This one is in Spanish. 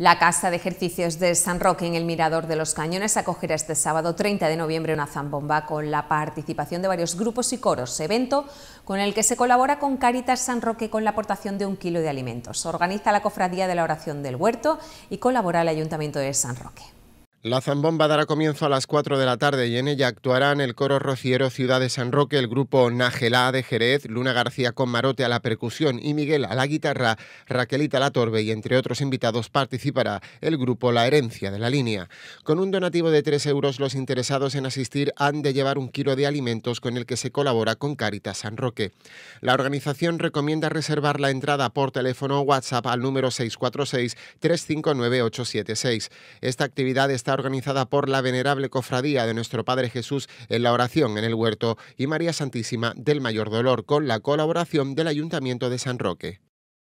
La Casa de Ejercicios de San Roque en el Mirador de los Cañones acogerá este sábado 30 de noviembre una zambomba con la participación de varios grupos y coros, evento con el que se colabora con Caritas San Roque con la aportación de un kilo de alimentos. Organiza la Cofradía de la Oración del Huerto y colabora el Ayuntamiento de San Roque. La zambomba dará comienzo a las 4 de la tarde y en ella actuarán el coro rociero Ciudad de San Roque, el grupo Nagelá de Jerez, Luna García con Marote a la percusión y Miguel a la guitarra, Raquelita La Torbe y entre otros invitados participará el grupo La Herencia de la Línea. Con un donativo de 3 euros los interesados en asistir han de llevar un kilo de alimentos con el que se colabora con Caritas San Roque. La organización recomienda reservar la entrada por teléfono o WhatsApp al número 646 359 876. Esta actividad está organizada por la venerable cofradía de nuestro Padre Jesús en la oración en el huerto y María Santísima del Mayor Dolor con la colaboración del Ayuntamiento de San Roque.